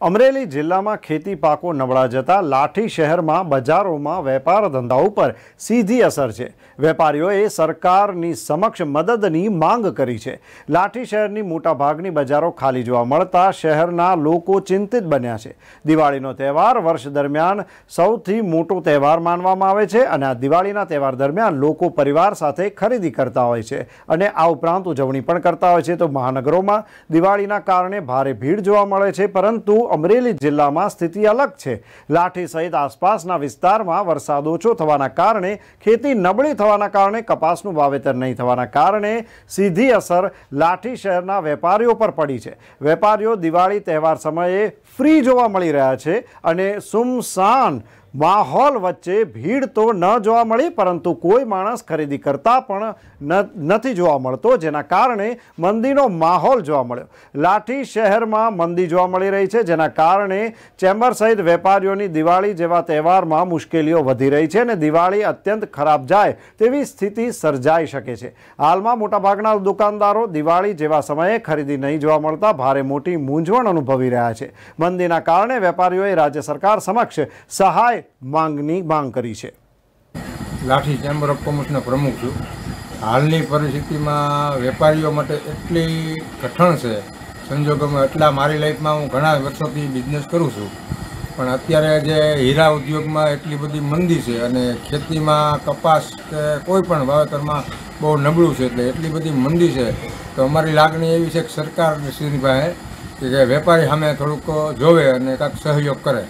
અમરેલી જિલ્લામાં ખેતી પાકો નબળા જતા લાઠી શહેરમાં બજારોમાં વેપાર ધંધા ઉપર સીધી અસર છે વેપારીઓએ સરકારની સમક્ષ મદદની માંગ કરી છે લાઠી શહેરની મોટાભાગની બજારો ખાલી જોવા મળતા શહેરના લોકો ચિંતિત બન્યા છે દિવાળીનો તહેવાર વર્ષ દરમિયાન સૌથી મોટો તહેવાર માનવામાં આવે છે અને આ દિવાળીના તહેવાર દરમિયાન લોકો પરિવાર સાથે ખરીદી કરતા હોય છે અને આ ઉપરાંત ઉજવણી પણ કરતા હોય છે તો મહાનગરોમાં દિવાળીના કારણે ભારે ભીડ જોવા મળે છે પરંતુ અમરેલી જિલ્લામાં સ્થિતિ અલગ છે લાઠી સહિત આસપાસના વિસ્તારમાં વરસાદ ઓછો થવાના કારણે ખેતી નબળી થવાના કારણે કપાસનું વાવેતર નહીં થવાના કારણે સીધી અસર લાઠી શહેરના વેપારીઓ પર પડી છે વેપારીઓ દિવાળી તહેવાર સમયે ફ્રી જોવા મળી રહ્યા છે અને સુમસાન માહોલ વચ્ચે ભીડ તો ન જોવા મળી પરંતુ કોઈ માણસ ખરીદી કરતા પણ નથી જોવા મળતો જેના કારણે મંદીનો માહોલ જોવા મળ્યો લાઠી શહેરમાં મંદી જોવા મળી રહી છે જેના કારણે ચેમ્બર સહિત વેપારીઓની દિવાળી જેવા તહેવારમાં મુશ્કેલીઓ વધી રહી છે અને દિવાળી અત્યંત ખરાબ જાય તેવી સ્થિતિ સર્જાઈ શકે છે હાલમાં મોટાભાગના દુકાનદારો દિવાળી જેવા સમયે ખરીદી નહીં જોવા મળતા ભારે મોટી મૂંઝવણ અનુભવી રહ્યા છે મંદીના કારણે વેપારીઓએ રાજ્ય સરકાર સમક્ષ સહાય માંગની માંગ કરી છે લાઠી ચેમ્બર ઓફ કોમર્સના પ્રમુખ છું હાલની પરિસ્થિતિમાં વેપારીઓ માટે એટલી કઠણ છે સંજોગોમાં એટલા મારી લાઈફમાં હું ઘણા વર્ષોથી બિઝનેસ કરું છું પણ અત્યારે જે હીરા ઉદ્યોગમાં એટલી બધી મંદી છે અને ખેતીમાં કપાસ કે કોઈ પણ વાવેતરમાં બહુ નબળું છે એટલે એટલી બધી મંદી છે તો અમારી લાગણી એવી છે કે સરકાર શ્રી પાસે કે જે વેપારી સામે થોડુંક જોવે અને કાંઈક સહયોગ કરે